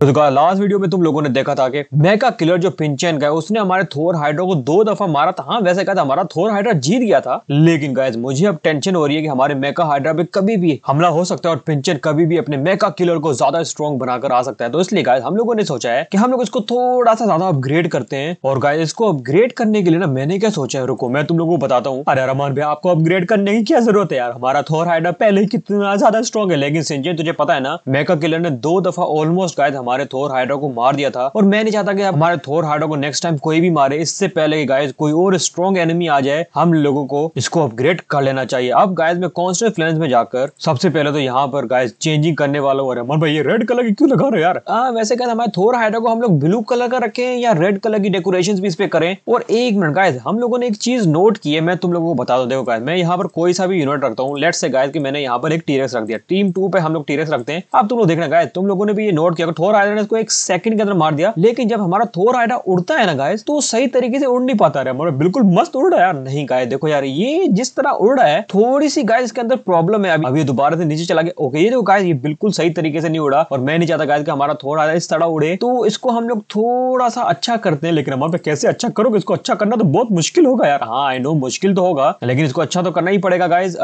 तो last video में तुम लोगों ने देखा था कि मेका किलर जो पिंचन का है उसने हमारे थोर हाइड्रो को दो दफा मारा था हाँ वैसे कहा हमारा थोर हाइड्रा जीत गया था लेकिन गाय मुझे अब टेंशन हो रही है कि हमारे मेका हाइड्रा पे कभी भी हमला हो सकता है और पिंचन कभी भी अपने मेका किलर को ज्यादा स्ट्रॉन्ग बनाकर आ सकता है तो इसलिए गायज हम लोगों ने सोचा है कि हम लोग इसको थोड़ा सा ज्यादा अपग्रेड करते हैं और गाय इसको अपग्रेड करने के लिए ना मैंने क्या सोचा है रुको मैं तुम लोगों को बताता हूँ अरे रमान भाई आपको अपग्रेड करने की क्या जरूरत है यार हमारा थोर हाइड्रा पहले ही कितना ज्यादा स्ट्रॉन्ग है लेकिन सिंचन तुझे पता है ना मेका किलर ने दो दफा ऑलमोस्ट गायद हमारे थोर हाइड्रो को मार दिया था और मैं नहीं चाहता कि हमारे थोर हाइड्रो को नेक्स्ट टाइम कोई भी मारे इससे पहले गाइज कोई और स्ट्रॉन्ग एनिमी आ जाए हम लोगों को इसको अपग्रेड कर लेना चाहिए अब गाइज में कॉन्स्टेंट फ्लेंस में जाकर सबसे पहले तो यहाँ पर गाइज चेंजिंग करने वाला हूँ अमन भाई ये रेड कलर की क्यों लगा रहे यार आ, वैसे कहते हमारे थोर हाइड्रो को हम लोग ब्लू कलर का रखे या रेड कलर की डेकोरेशन भी इस पे करें और एक मिनट गाइज हम लोगों ने एक चीज नोट की है मैं तुम लोगों को बता दो देखो गाइज मैं यहाँ पर कोई सा भी यूनिट रखता हूँ लेट से गाइज की मैंने यहाँ पर एक टीरेक्स रख दिया टीम टू पे हम लोग टीरेक्स रखते हैं अब तुम लोग देखना गाइज तुम लोगों ने भी ये नोट किया थोर आइलैंडर्स को एक सेकंड के अंदर मार दिया लेकिन जब हमारा थोर आइडा उड़ता है ना गाय तो सही तरीके से उड़ नहीं पाता रहा मतलब बिल्कुल मस्त उड़ रहा है यार नहीं गाय देखो यार ये जिस तरह उड़ रहा है थोड़ी सी गाय इसके अंदर प्रॉब्लम है अभी दोबारा से नीचे चला गया ओके ये देखो गाय ये बिल्कुल सही तरीके से नहीं उड़ा और मैं नहीं चाहता गाय कि हमारा थोर आइडा इस तरह उड़े तो इसको हम लोग थोड़ा सा अच्छा करते हैं लेकिन हमारे पे कैसे अच्छा करोगे इसको अच्छा करना तो बहुत मुश्किल होगा यार हाँ आई नो मुश्किल तो होगा लेकिन इसको अच्छा तो करना ही पड़ेगा गाइज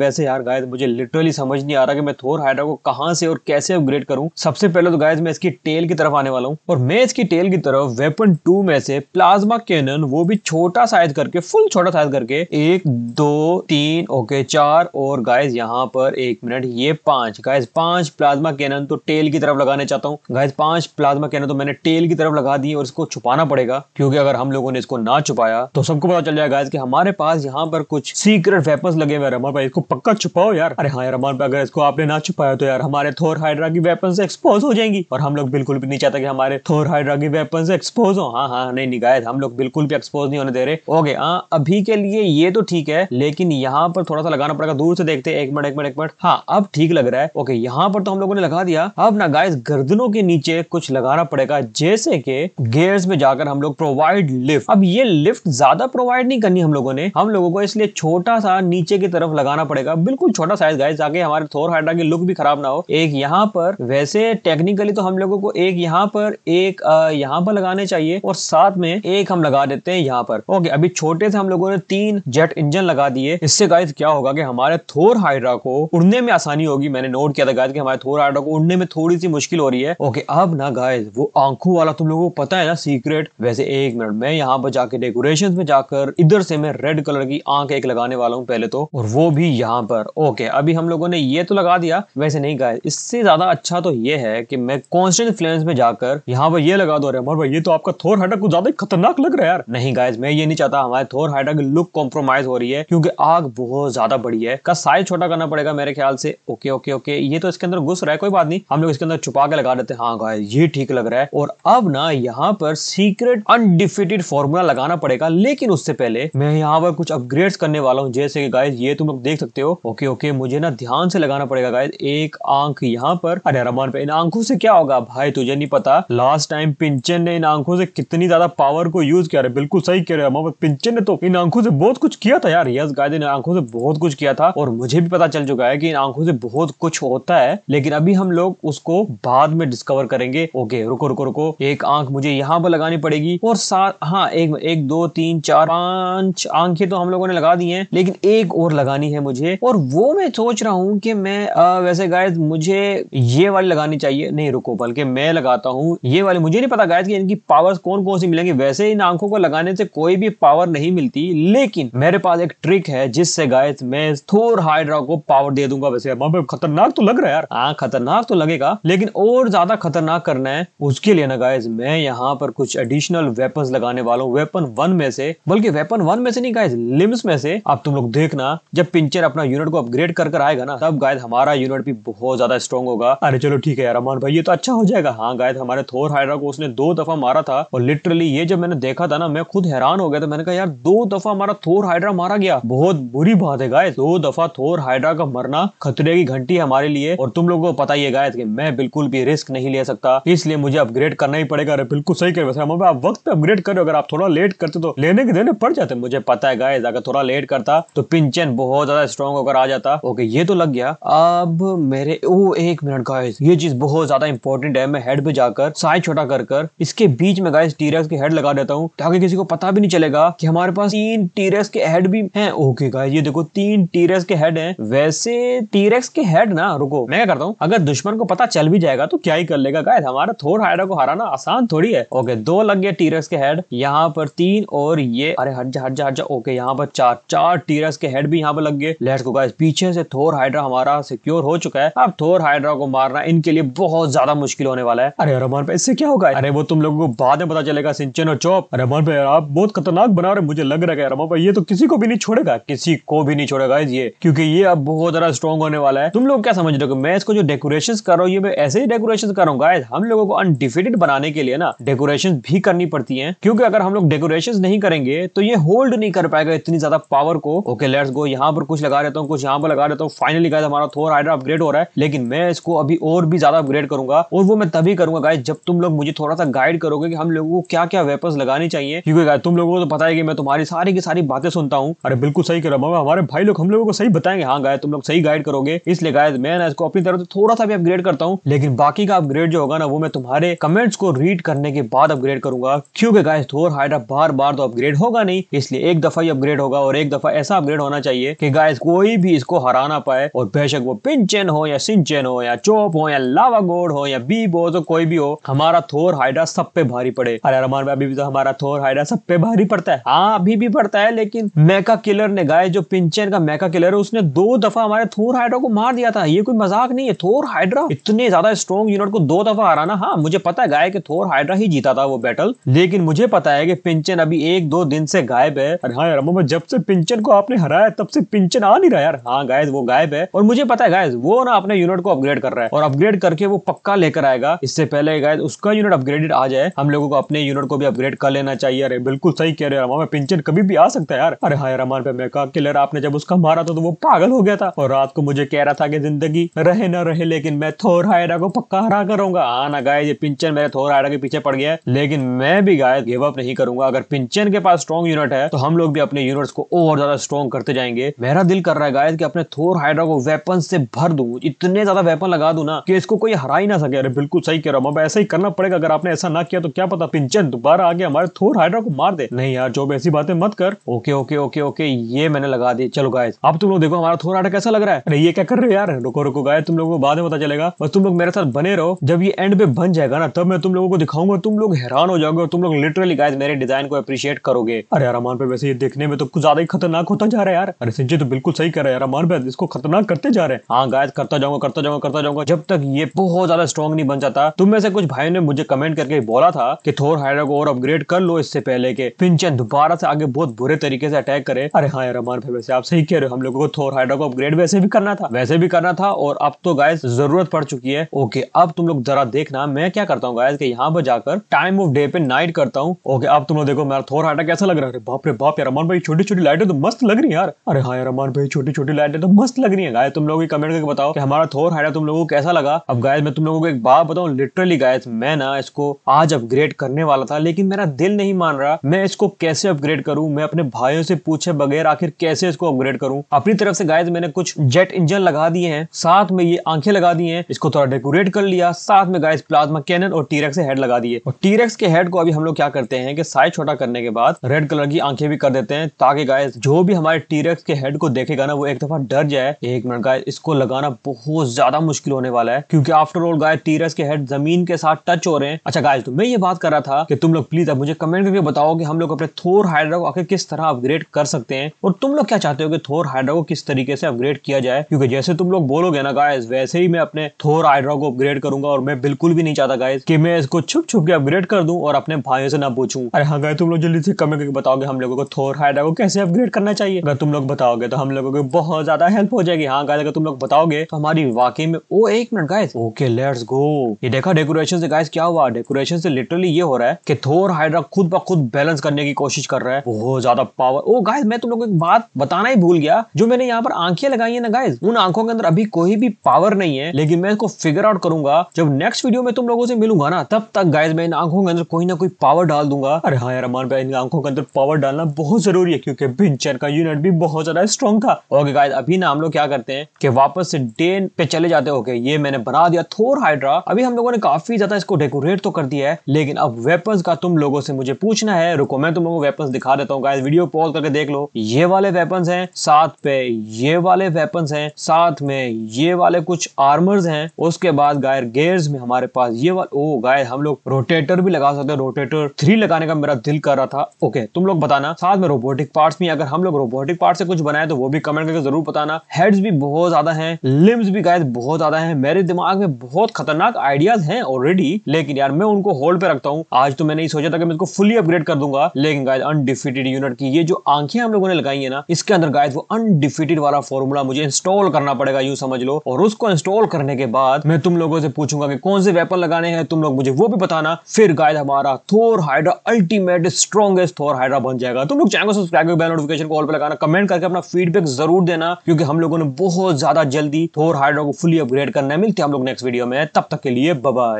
वैसे यार गाइज मुझे लिटरली समझ नहीं आ रहा कि मैं थोर हाइड्रा को कहां से और कैसे अपग्रेड करूं सबसे पहले तो गाइज मैं इसकी टेल की तरफ आने वाला हूँ और मैं इसकी टेल की तरफ वेपन टू में से प्लाज्मा कैनन वो भी छोटा साइज करके फुल छोटा साइज करके एक दो तीन ओके चार और गाइज यहाँ पर एक मिनट ये पांच गाइज पांच प्लाज्मा कैनन तो टेल की तरफ लगाने चाहता हूँ गाइज पांच प्लाज्मा कैनन तो मैंने टेल की तरफ लगा दी और इसको छुपाना पड़ेगा क्योंकि अगर हम लोगों ने इसको ना छुपाया तो सबको पता चल जाएगा की हमारे पास यहाँ पर कुछ सीक्रेट वेपन लगे हुए रमन भाई इसको पक्का छुपाओ यार अरे हाँ यार भाई अगर इसको आपने ना छुपाया तो यार हमारे थोर हाइड्रा की वेपन एक्सपोज हो जाएंगी और हम हम लोग बिल्कुल भी नहीं चाहता कि हमारे थोर हाइड्रोगी वेपन एक्सपोज हो हाँ हाँ नहीं निगायत हम लोग बिल्कुल भी एक्सपोज नहीं होने दे रहे ओके हाँ अभी के लिए ये तो ठीक है लेकिन यहाँ पर थोड़ा सा लगाना पड़ेगा दूर से देखते एक मिनट एक मिनट एक मिनट हाँ अब ठीक लग रहा है ओके यहाँ पर तो हम लोगों ने लगा दिया अब ना गाइस गर्दनों के नीचे कुछ लगाना पड़ेगा जैसे कि गेयर्स में जाकर हम लोग प्रोवाइड लिफ्ट अब ये लिफ्ट ज्यादा प्रोवाइड नहीं करनी हम लोगों ने हम लोगों को इसलिए छोटा सा नीचे की तरफ लगाना पड़ेगा बिल्कुल छोटा साइज गाइस ताकि हमारे थोर हाइड्रा की लुक भी खराब ना हो एक यहाँ पर वैसे टेक्निकली तो हम लोगों को एक यहाँ पर एक यहाँ पर लगाने चाहिए और साथ में एक हम लगा देते हैं यहाँ पर ओके अभी छोटे से हम लोगों ने तीन जेट इंजन लगा दिए इससे गायद क्या होगा कि हमारे थोर हाइड्रा को उड़ने में आसानी होगी मैंने नोट किया था गायद कि हमारे थोर हाइड्रा को उड़ने में थोड़ी सी मुश्किल हो रही है ओके अब ना गाइस वो आंखों वाला तुम लोगों को पता है ना सीक्रेट वैसे एक मिनट में यहाँ पर जाके डेकोरेशन में जाकर इधर से मैं रेड कलर की आंख एक लगाने वाला हूँ पहले तो और वो भी यहाँ पर ओके अभी हम लोगों ने ये तो लगा दिया वैसे नहीं गाइस इससे ज्यादा अच्छा तो ये है कि मैं कौन कॉन्स्टेंट फ्लेम्स में जाकर यहाँ पर ये लगा दो रहे भाई ये तो आपका थोर हाइडक कुछ ज्यादा खतरनाक लग रहा है यार नहीं गाइज मैं ये नहीं चाहता हमारे थोर हाइडक लुक कॉम्प्रोमाइज हो रही है क्योंकि आग बहुत ज्यादा बड़ी है का साइज छोटा करना पड़ेगा मेरे ख्याल से ओके ओके ओके ये तो इसके अंदर घुस रहा है कोई बात नहीं हम लोग इसके अंदर छुपा के लगा देते हैं हाँ गाइज ये ठीक लग रहा है और अब ना यहाँ पर सीक्रेट अनडिफिटेड फॉर्मूला लगाना पड़ेगा लेकिन उससे पहले मैं यहाँ पर कुछ अपग्रेड करने वाला हूँ जैसे की गायज ये तुम लोग देख सकते हो ओके ओके मुझे ना ध्यान से लगाना पड़ेगा गायज एक आंख यहाँ पर अरे रमान पे इन आंखों से क्या होगा भाई तुझे नहीं पता लास्ट टाइम पिंचन ने इन आंखों से कितनी ज्यादा पावर को यूज किया रहे बिल्कुल सही कह रहे हो मोहम्मद पिंचन ने तो इन आंखों से बहुत कुछ किया था यार यस गाय इन आंखों से बहुत कुछ किया था और मुझे भी पता चल चुका है कि इन आंखों से बहुत कुछ होता है लेकिन अभी हम लोग उसको बाद में डिस्कवर करेंगे ओके रुको रुको रुको एक आंख मुझे यहाँ पर लगानी पड़ेगी और सात हाँ एक एक दो तीन चार पांच आंखें तो हम लोगों ने लगा दी हैं लेकिन एक और लगानी है मुझे और वो मैं सोच रहा हूँ कि मैं आ, वैसे गाय मुझे ये वाली लगानी चाहिए नहीं रुको बल्कि मैं लगाता हूँ ये वाले मुझे नहीं पता गायद कि इनकी पावर्स कौन कौन सी मिलेंगी वैसे इन आंखों को लगाने से कोई भी पावर नहीं मिलती लेकिन मेरे पास एक ट्रिक है जिससे गायद मैं थोर हाइड्रा को पावर दे दूंगा वैसे खतरनाक तो लग रहा है यार हाँ खतरनाक तो लगेगा लेकिन और ज्यादा खतरनाक करना है उसके लिए ना गायज मैं यहाँ पर कुछ एडिशनल वेपन लगाने वाला हूँ वेपन वन में से बल्कि वेपन वन में से नहीं गायज लिम्स में से अब तुम लोग देखना जब पिंचर अपना यूनिट को अपग्रेड कर कर आएगा ना तब गायद हमारा यूनिट भी बहुत ज्यादा स्ट्रॉन्ग होगा अरे चलो ठीक है यार अमान भाई ये तो अच्छा अच्छा हो जाएगा हाँ गायद हमारे थोर हाइड्रा को उसने दो दफा मारा था और लिटरली ये जब मैंने देखा था ना मैं खुद हैरान हो गया था मैंने कहा यार दो दफा हमारा थोर हाइड्रा मारा गया बहुत बुरी बात है गायद दो दफा थोर हाइड्रा का मरना खतरे की घंटी हमारे लिए और तुम लोगों को पता ही है गायद कि मैं बिल्कुल भी रिस्क नहीं ले सकता इसलिए मुझे अपग्रेड करना ही पड़ेगा अरे बिल्कुल सही कह रहे आप वक्त पे अपग्रेड करो अगर आप थोड़ा लेट करते तो लेने के देने पड़ जाते मुझे पता है गायद अगर थोड़ा लेट करता तो पिंचन बहुत ज्यादा स्ट्रॉन्ग होकर आ जाता ओके ये तो लग गया अब मेरे ओ एक मिनट गायद ये चीज बहुत ज्यादा इंपॉर्टेंट छोटे डैम में हेड पे जाकर साइज छोटा कर कर इसके बीच में गाइस टीरेस के हेड लगा देता हूँ ताकि किसी को पता भी नहीं चलेगा कि हमारे पास तीन टीरेस के हेड भी हैं ओके गाइस ये देखो तीन टीरेस के हेड हैं वैसे टीरेक्स के हेड ना रुको मैं क्या करता हूँ अगर दुश्मन को पता चल भी जाएगा तो क्या ही कर लेगा गाय हमारा थोर हाइडा को हराना आसान थोड़ी है ओके दो लग गए टीरेस के हेड यहाँ पर तीन और ये अरे हट जा हट जा हट जा ओके यहाँ पर चार चार टीरस के हेड भी यहाँ पर लग गए लेट्स गो गाइस पीछे से थोर हाइड्रा हमारा सिक्योर हो चुका है अब थोर हाइड्रा को मारना इनके लिए बहुत ज्यादा मुश्किल मुश्किल होने वाला है अरे रमान भाई इससे क्या होगा अरे वो तुम लोगों को बाद में पता चलेगा सिंचन और चौप रमान भाई आप बहुत खतरनाक बना रहे मुझे लग रहा है रमान भाई ये तो किसी को भी नहीं छोड़ेगा किसी को भी नहीं छोड़ेगा ये क्योंकि ये अब बहुत ज्यादा स्ट्रॉन्ग होने वाला है तुम लोग क्या समझ रहे हो मैं इसको जो डेकोरेशन कर रहा हूँ ये मैं ऐसे ही डेकोरेशन कर रहा हूँ हम लोगों को अनडिफिटेड बनाने के लिए ना डेकोरेशन भी करनी पड़ती है क्योंकि अगर हम लोग डेकोरेशन नहीं करेंगे तो ये होल्ड नहीं कर पाएगा इतनी ज्यादा पावर को ओके लेट्स गो यहाँ पर कुछ लगा देता हूँ कुछ यहाँ पर लगा देता हूँ फाइनली गाइस हमारा थोड़ा राइडर अपग्रेड हो रहा है लेकिन मैं इसको अभी और भी ज्यादा अपग्रेड करूंगा और वो मैं तभी करूंगा गाइस जब तुम लोग मुझे थोड़ा सा गाइड करोगे कि हम लोगों को क्या क्या वेपन लगानी चाहिए क्योंकि गाइस तुम लोगों को तो पता है कि मैं तुम्हारी सारी की सारी बातें सुनता हूँ अरे बिल्कुल सही कर रहा हमारे भाई लोग हम लोगों को सही बताएंगे हाँ गाय तुम लोग सही गाइड करोगे इसलिए गाय मैं इसको अपनी तरफ से थोड़ा सा भी अपग्रेड करता हूँ लेकिन बाकी का अपग्रेड जो होगा ना वो मैं तुम्हारे कमेंट्स को रीड करने के बाद अपग्रेड करूंगा क्योंकि गाय थोर हाइड्रा बार बार तो अपग्रेड होगा नहीं इसलिए एक दफा ही अपग्रेड होगा और एक दफा ऐसा अपग्रेड होना चाहिए कि गाय कोई भी इसको हरा ना पाए और बेशक वो पिंचेन हो या सिंचेन हो या चोप हो या लावा गोड हो या भी वो जो कोई भी हो हमारा थोर हाइड्रा सब पे भारी पड़े अरे रमान भाई अभी भी तो हमारा थोर हाइड्रा सब पे भारी पड़ता है हाँ अभी भी पड़ता है लेकिन मेका किलर ने गाय जो पिंचन का मेका किलर है उसने दो दफा हमारे थोर हाइड्रा को मार दिया था ये कोई मजाक नहीं है थोर हाइड्रा इतने ज्यादा स्ट्रॉन्ग यूनिट को दो दफा हराना हाँ मुझे पता है गाय के थोर हाइड्रा ही जीता था वो बैटल लेकिन मुझे पता है कि पिंचन अभी एक दो दिन से गायब है और हाँ यार जब से पिंचन को आपने हराया तब से पिंचन आ नहीं रहा यार हाँ गायज वो गायब है और मुझे पता है गायज वो ना अपने यूनिट को अपग्रेड कर रहा है और अपग्रेड करके वो पक्का लेकर कराएगा इससे पहले गाइज उसका यूनिट अपग्रेडेड आ जाए हम लोगों को अपने यूनिट को भी अपग्रेड कर लेना चाहिए अरे बिल्कुल सही कह रहे हो रमान पिंचन कभी भी आ सकता है यार अरे हाँ रमान पे मेका किलर आपने जब उसका मारा था तो वो पागल हो गया था और रात को मुझे कह रहा था कि जिंदगी रहे ना रहे लेकिन मैं थोर हायरा को पक्का हरा करूंगा हाँ ना गाय ये पिंचन मेरे थोर हायरा के पीछे पड़ गया है लेकिन मैं भी गाय गिव अप नहीं करूंगा अगर पिंचन के पास स्ट्रॉन्ग यूनिट है तो हम लोग भी अपने यूनिट्स को और ज्यादा स्ट्रॉन्ग करते जाएंगे मेरा दिल कर रहा है गाय की अपने थोर हाइड्रा को वेपन से भर दू इतने ज्यादा वेपन लगा दू ना कि इसको कोई हरा ही ना सके अरे बिल्कुल सही कह रहा हूँ अब ऐसा ही करना पड़ेगा अगर आपने ऐसा ना किया तो क्या पता पिंचन दोबारा आगे हमारे थोर हाइड्रा को मार दे नहीं यार जो ऐसी बातें मत कर ओके ओके ओके ओके ये मैंने लगा दी चलो गाय अब तुम लोग देखो हमारा थोर हाइड्रा कैसा लग रहा है अरे ये क्या कर रहे हो यार रुको रुको गाय तुम लोगों को बाद में पता चलेगा बस तुम लोग मेरे साथ बने रहो जब ये एंड पे बन जाएगा ना तब मैं तुम लोगों को दिखाऊंगा तुम लोग हैरान हो जाओगे तुम लोग लिटरली गाय मेरे डिजाइन को अप्रिशिएट करोगे अरे यार अमान पे वैसे ये देखने में तो कुछ ज्यादा ही खतरनाक होता जा रहा है यार अरे संजय तो बिल्कुल सही कर रहा है यार अमान पे इसको खतरनाक करते जा रहे हैं हाँ गाय करता जाऊंगा करता जाऊंगा करता जाऊंगा जब तक ये बहुत ज्यादा स्ट्रॉन्ग स्ट्रॉन्ग नहीं बन जाता तुम में से कुछ भाई ने मुझे कमेंट करके बोला था कि थोर हायरा को और अपग्रेड कर लो इससे पहले के पिंचन दोबारा से आगे बहुत बुरे तरीके से अटैक करे अरे हाँ यार हमारे भाई वैसे आप सही कह रहे हो हम लोगों को थोर हाइड्रा को अपग्रेड वैसे भी करना था वैसे भी करना था और अब तो गाय जरूरत पड़ चुकी है ओके अब तुम लोग जरा देखना मैं क्या करता हूँ गायस कि यहाँ पर जाकर टाइम ऑफ डे पे नाइट करता हूँ ओके अब तुम लोग देखो मेरा थोर हाइड्रा कैसा लग रहा है बाप रे बाप यार अमान भाई छोटी छोटी लाइटें तो मस्त लग रही है यार अरे हाँ यार अमान भाई छोटी छोटी लाइटें तो मस्त लग रही है गाय तुम लोग कमेंट करके बताओ कि हमारा थोर हाइड्रा तुम लोगों को कैसा लगा अब गाय मैं तुम लोगों को एक बात बताऊं लिटरली गाय मैं ना इसको आज अपग्रेड करने वाला था लेकिन मेरा दिल नहीं मान रहा मैं इसको कैसे अपग्रेड करूं मैं अपने भाइयों से पूछे बगैर आखिर कैसे इसको अपग्रेड करूं अपनी तरफ से गाइस मैंने कुछ जेट इंजन लगा दिए हैं साथ में ये आंखें लगा दी है इसको थोड़ा डेकोरेट कर लिया साथ में गाइस प्लाज्मा कैनन और टीरेक्स से हेड लगा दिए और टीरेक्स के हेड को अभी हम लोग क्या करते हैं कि साइज छोटा करने के बाद रेड कलर की आंखें भी कर देते हैं ताकि गायस जो भी हमारे टीरेक्स के हेड को देखेगा ना वो एक दफा डर जाए एक मिनट गाय इसको लगाना बहुत ज्यादा मुश्किल होने वाला है क्योंकि आफ्टर ऑल गाइस टीरस के हेड जमीन के साथ टच हो रहे हैं अच्छा गाइस तो मैं ये बात कर रहा था कि तुम लोग प्लीज अब मुझे कमेंट करके बताओ कि हम लोग अपने थोर हाइड्रा को आखिर किस तरह अपग्रेड कर सकते हैं और तुम लोग क्या चाहते हो कि थोर हाइड्रा को किस तरीके से अपग्रेड किया जाए क्योंकि जैसे तुम लोग बोलोगे ना गाइस वैसे ही मैं अपने थोर हाइड्रा को अपग्रेड करूंगा और मैं बिल्कुल भी नहीं चाहता गाइस की मैं इसको छुप छुप के अपग्रेड कर दूं और अपने भाइयों से ना पूछू अरे हाँ गाय तुम लोग जल्दी से कमेंट करके बताओगे हम लोगों को थोर हाइड्रा को कैसे अपग्रेड करना चाहिए अगर तुम लोग बताओगे तो हम लोगों को बहुत ज्यादा हेल्प हो जाएगी हाँ गाय अगर तुम लोग बताओगे तो हमारी वाकई में ओ एक minute guy okay let's go ये देखा डेकोरेशन से गाइस क्या हुआ डेकोरेशन से लिटरली ये हो रहा है कि थोर हाइड्रा खुद ब खुद बैलेंस करने की कोशिश कर रहा है बहुत ज्यादा पावर ओ गाइस मैं तुम लोगों को एक बात बताना ही भूल गया जो मैंने यहाँ पर आंखें लगाई है ना गाइस उन आंखों के अंदर अभी कोई भी पावर नहीं है लेकिन मैं इसको फिगर आउट करूंगा जब नेक्स्ट वीडियो में तुम लोगों से मिलूंगा ना तब तक गाइज मैं इन आंखों के अंदर कोई ना कोई पावर डाल दूंगा अरे हाँ यार अमान भाई इन आंखों के अंदर पावर डालना बहुत जरूरी है क्योंकि भिंचर का यूनिट भी बहुत ज्यादा स्ट्रॉन्ग था ओके गाइज अभी ना हम लोग क्या करते हैं कि वापस से डेन पे चले जाते ओके ये मैंने बना दिया थोर हाइड्रा वगैरह अभी हम लोगों ने काफी ज्यादा इसको डेकोरेट तो कर दिया है लेकिन अब वेपन्स का तुम लोगों से मुझे पूछना है रुको मैं तुम लोगों को वेपन्स दिखा देता हूँ वीडियो पॉज करके देख लो ये वाले वेपन्स हैं साथ पे ये वाले वेपन्स हैं साथ में ये वाले कुछ आर्मर्स हैं उसके बाद गायर गेयर्स में हमारे पास ये वाले ओ गायर हम लोग रोटेटर भी लगा सकते हैं रोटेटर थ्री लगाने का मेरा दिल कर रहा था ओके तुम लोग बताना साथ में रोबोटिक पार्ट्स भी अगर हम लोग रोबोटिक पार्ट से कुछ बनाए तो वो भी कमेंट करके जरूर बताना हेड्स भी बहुत ज्यादा है लिम्स भी गाय बहुत ज्यादा है मेरे दिमाग में बहुत खतरनाक खतरनाक आइडियाज हैं ऑलरेडी लेकिन यार मैं उनको होल्ड पे रखता हूँ आज तो मैंने सोचा था कि मैं इसको फुली अपग्रेड कर दूंगा लेकिन गायद अनडिफिटेड यूनिट की ये जो आंखें हम लोगों ने लगाई है ना इसके अंदर गायद वो अनडिफिटेड वाला फॉर्मूला मुझे इंस्टॉल करना पड़ेगा यू समझ लो और उसको इंस्टॉल करने के बाद मैं तुम लोगों से पूछूंगा कि कौन से वेपन लगाने हैं तुम लोग मुझे वो भी बताना फिर गायद हमारा Thor Hydra ultimate strongest Thor Hydra बन जाएगा तुम लोग चैनल सब्सक्राइब बेल नोटिफिकेशन को ऑल लगाना कमेंट करके अपना फीडबैक जरूर देना क्योंकि हम लोगों ने बहुत ज्यादा जल्दी थोर हाइड्रा को फुली अपग्रेड करना है मिलते हैं हम लोग नेक्स्ट वीडियो में तब तब तक के लिए बाय